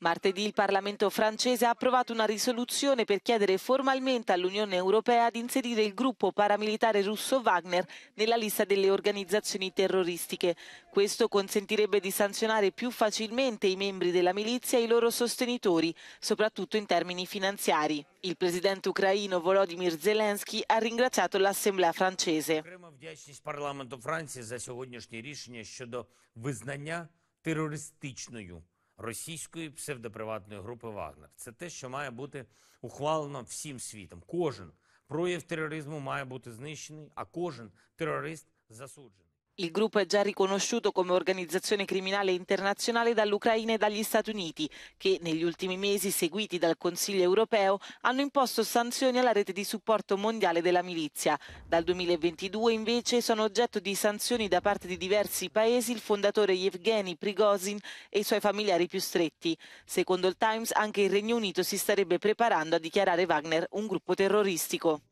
Martedì il Parlamento francese ha approvato una risoluzione per chiedere formalmente all'Unione Europea di inserire il gruppo paramilitare russo Wagner nella lista delle organizzazioni terroristiche. Questo consentirebbe di sanzionare più facilmente i membri della milizia e i loro sostenitori, soprattutto in termini finanziari. Il presidente ucraino Volodymyr Zelensky ha ringraziato l'Assemblea francese. Parlamento francese per терористичною російської псевдоприватної групи Вагнер. Це те, що має бути ухвалено всім світом. Кожен прояв тероризму має бути знищений, а кожен терорист засуджений. Il gruppo è già riconosciuto come organizzazione criminale internazionale dall'Ucraina e dagli Stati Uniti, che negli ultimi mesi, seguiti dal Consiglio europeo, hanno imposto sanzioni alla rete di supporto mondiale della milizia. Dal 2022 invece sono oggetto di sanzioni da parte di diversi paesi il fondatore Yevgeny Prigozhin e i suoi familiari più stretti. Secondo il Times anche il Regno Unito si starebbe preparando a dichiarare Wagner un gruppo terroristico.